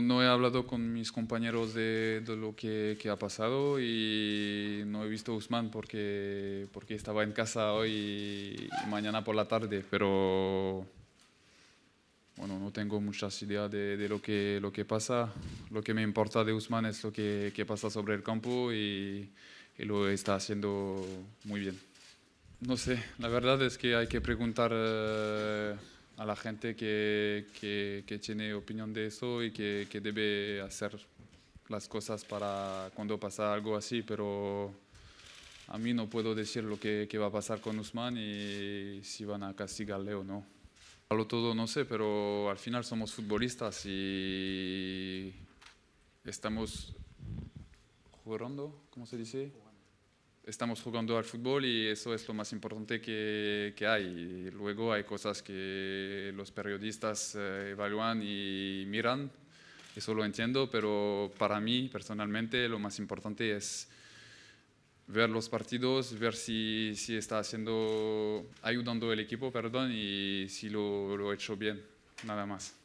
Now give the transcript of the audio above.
no, he hablado con mis compañeros de, lo que, ha pasado y no he visto a Usman porque, porque estaba en casa hoy y mañana por la tarde, pero bueno, no tengo muchas ideas de, lo, que, lo que pasa. Lo que me importa de Usman es lo que, pasa sobre el campo y, lo está haciendo muy bien. No sé, la verdad es que hay que preguntar... Eh, a la gente que, que, tiene opinión de eso y que, debe hacer las cosas para cuando pasa algo así, pero a mí no puedo decir lo que, va a pasar con Usman y si van a castigarle o no. A lo todo no sé, pero al final somos futbolistas y estamos jugando, ¿cómo se dice? estamos jugando al fútbol y eso es lo más importante que, que hay. luego hay cosas que los periodistas eh, evalúan y miran, eso lo entiendo, pero para mí personalmente lo más importante es ver los partidos, ver si, si está haciendo, ayudando el equipo, perdón, y si lo, lo he hecho bien, nada más.